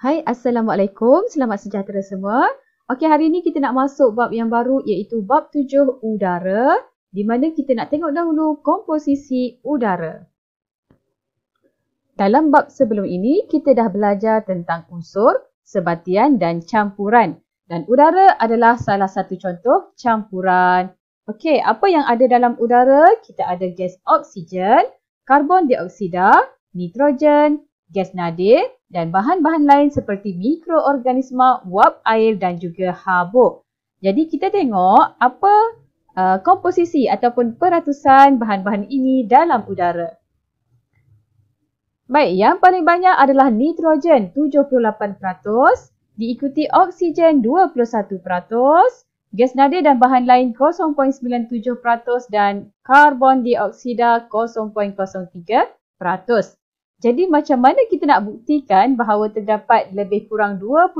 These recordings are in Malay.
Hai, Assalamualaikum. Selamat sejahtera semua. Okey, hari ini kita nak masuk bab yang baru iaitu bab tujuh udara di mana kita nak tengok dahulu komposisi udara. Dalam bab sebelum ini, kita dah belajar tentang unsur, sebatian dan campuran. Dan udara adalah salah satu contoh campuran. Okey, apa yang ada dalam udara? Kita ada gas oksigen, karbon dioksida, nitrogen, gas nadir, dan bahan-bahan lain seperti mikroorganisma, wap air dan juga habuk. Jadi kita tengok apa uh, komposisi ataupun peratusan bahan-bahan ini dalam udara. Baik, yang paling banyak adalah nitrogen 78%, diikuti oksigen 21%, gas nadir dan bahan lain 0.97% dan karbon dioksida 0.03%. Jadi macam mana kita nak buktikan bahawa terdapat lebih kurang 20%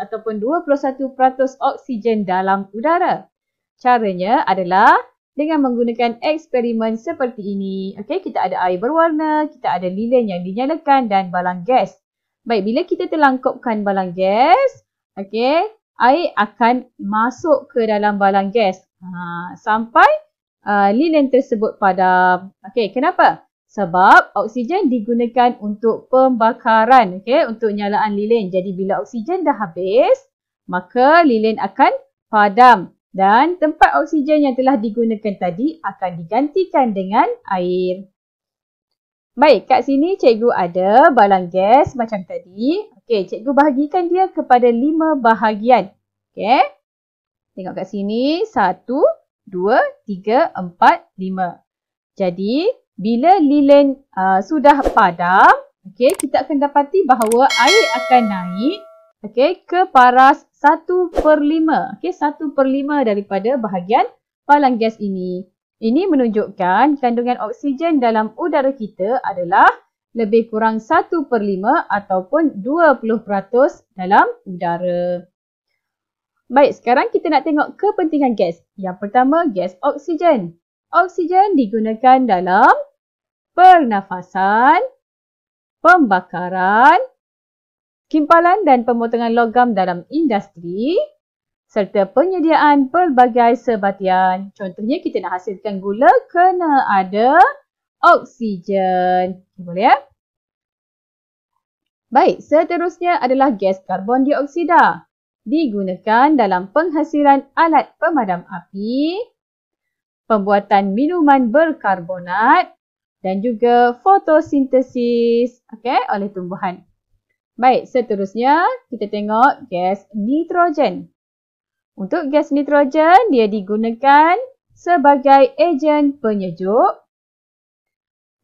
ataupun 21% oksigen dalam udara? Caranya adalah dengan menggunakan eksperimen seperti ini. Okey, kita ada air berwarna, kita ada lilin yang dinyalakan dan balang gas. Baik, bila kita terlangkupkan balang gas, okey, air akan masuk ke dalam balang gas ha, sampai uh, lilin tersebut padam. Okey, kenapa? sebab oksigen digunakan untuk pembakaran okay? untuk nyalaan lilin jadi bila oksigen dah habis maka lilin akan padam dan tempat oksigen yang telah digunakan tadi akan digantikan dengan air baik kat sini cikgu ada balang gas macam tadi okey cikgu bahagikan dia kepada lima bahagian okey tengok kat sini satu, dua, tiga, empat, lima. jadi bila lilin uh, sudah padam, okay, kita akan dapati bahawa air akan naik okay, ke paras 1 per 5. Okay, 1 per 5 daripada bahagian palang gas ini. Ini menunjukkan kandungan oksigen dalam udara kita adalah lebih kurang 1 per 5 ataupun 20% dalam udara. Baik, sekarang kita nak tengok kepentingan gas. Yang pertama, gas oksigen. Oksigen digunakan dalam pernafasan, pembakaran, kimpalan dan pemotongan logam dalam industri serta penyediaan pelbagai sebatian. Contohnya kita nak hasilkan gula kena ada oksigen. Boleh ya? Baik, seterusnya adalah gas karbon dioksida. Digunakan dalam penghasilan alat pemadam api, pembuatan minuman berkarbonat dan juga fotosintesis okay, oleh tumbuhan. Baik, seterusnya kita tengok gas nitrogen. Untuk gas nitrogen, dia digunakan sebagai ejen penyejuk.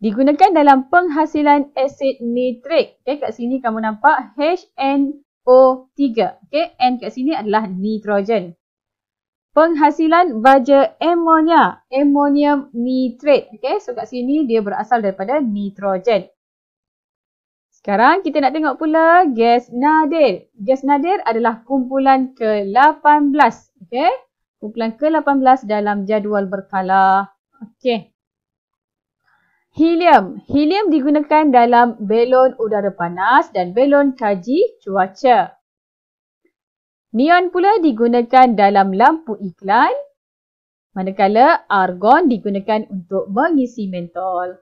Digunakan dalam penghasilan asid nitrik. Okay, kat sini kamu nampak HNO3. Okay, N kat sini adalah nitrogen penghasilan baja amonia, ammonium nitrate. okay, so kat sini dia berasal daripada nitrogen. Sekarang kita nak tengok pula gas nadir. Gas nadir adalah kumpulan ke-18. okay? Kumpulan ke-18 dalam jadual berkala. Okay. Helium. Helium digunakan dalam belon udara panas dan belon kaji cuaca. Neon pula digunakan dalam lampu iklan, manakala argon digunakan untuk mengisi mentol.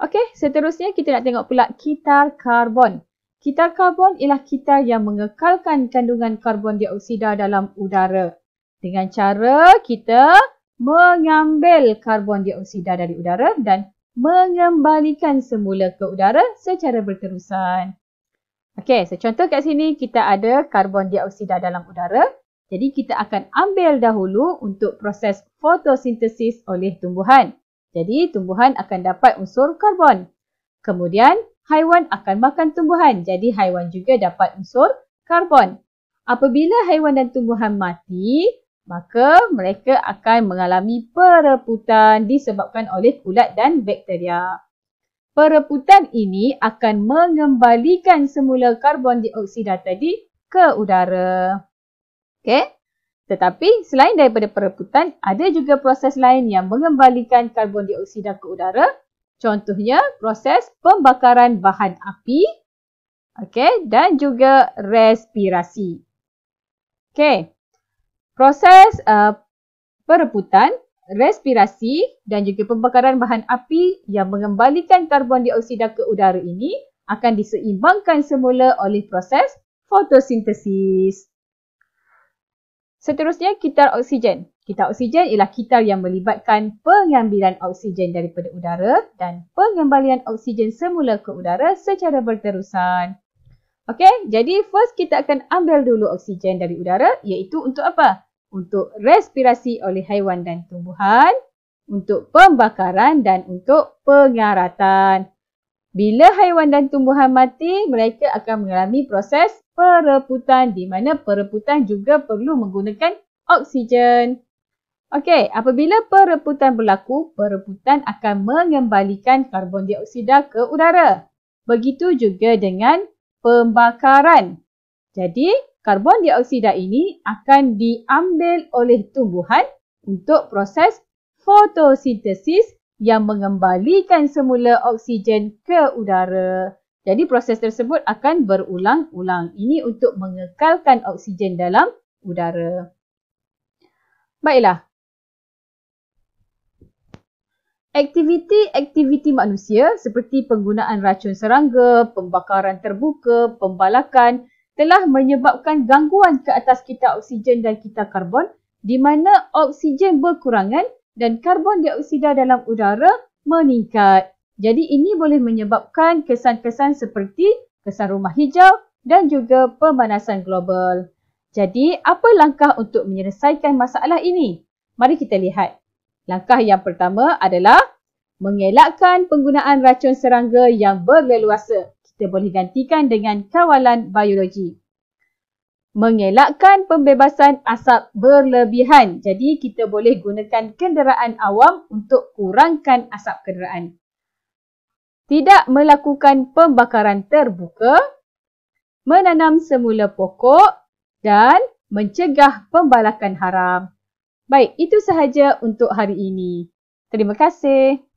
Okey, seterusnya kita nak tengok pula kitar karbon. Kitar karbon ialah kitar yang mengekalkan kandungan karbon dioksida dalam udara dengan cara kita mengambil karbon dioksida dari udara dan mengembalikan semula ke udara secara berterusan. Okey, so contoh kat sini kita ada karbon dioksida dalam udara. Jadi kita akan ambil dahulu untuk proses fotosintesis oleh tumbuhan. Jadi tumbuhan akan dapat unsur karbon. Kemudian haiwan akan makan tumbuhan. Jadi haiwan juga dapat unsur karbon. Apabila haiwan dan tumbuhan mati, maka mereka akan mengalami pereputan disebabkan oleh kulat dan bakteria. Pereputan ini akan mengembalikan semula karbon dioksida tadi ke udara. Okey? Tetapi selain daripada pereputan, ada juga proses lain yang mengembalikan karbon dioksida ke udara. Contohnya proses pembakaran bahan api. Okey, dan juga respirasi. Okey. Proses uh, eh, pereputan respirasi dan juga pembakaran bahan api yang mengembalikan karbon dioksida ke udara ini akan diseimbangkan semula oleh proses fotosintesis. Seterusnya, kitar oksigen. Kitar oksigen ialah kitar yang melibatkan pengambilan oksigen daripada udara dan pengembalian oksigen semula ke udara secara berterusan. Okey, jadi first kita akan ambil dulu oksigen dari udara iaitu untuk apa? untuk respirasi oleh haiwan dan tumbuhan, untuk pembakaran dan untuk pengaratan. Bila haiwan dan tumbuhan mati, mereka akan mengalami proses pereputan di mana pereputan juga perlu menggunakan oksigen. Okey, apabila pereputan berlaku, pereputan akan mengembalikan karbon dioksida ke udara. Begitu juga dengan pembakaran. Jadi, karbon dioksida ini akan diambil oleh tumbuhan untuk proses fotosintesis yang mengembalikan semula oksigen ke udara. Jadi proses tersebut akan berulang-ulang. Ini untuk mengekalkan oksigen dalam udara. Baiklah. Aktiviti-aktiviti manusia seperti penggunaan racun serangga, pembakaran terbuka, pembalakan, telah menyebabkan gangguan ke atas kita oksigen dan kita karbon di mana oksigen berkurangan dan karbon dioksida dalam udara meningkat. Jadi ini boleh menyebabkan kesan-kesan seperti kesan rumah hijau dan juga pemanasan global. Jadi apa langkah untuk menyelesaikan masalah ini? Mari kita lihat. Langkah yang pertama adalah mengelakkan penggunaan racun serangga yang berleluasa dia boleh gantikan dengan kawalan biologi. Mengelakkan pembebasan asap berlebihan. Jadi kita boleh gunakan kenderaan awam untuk kurangkan asap kenderaan. Tidak melakukan pembakaran terbuka, menanam semula pokok dan mencegah pembalakan haram. Baik, itu sahaja untuk hari ini. Terima kasih.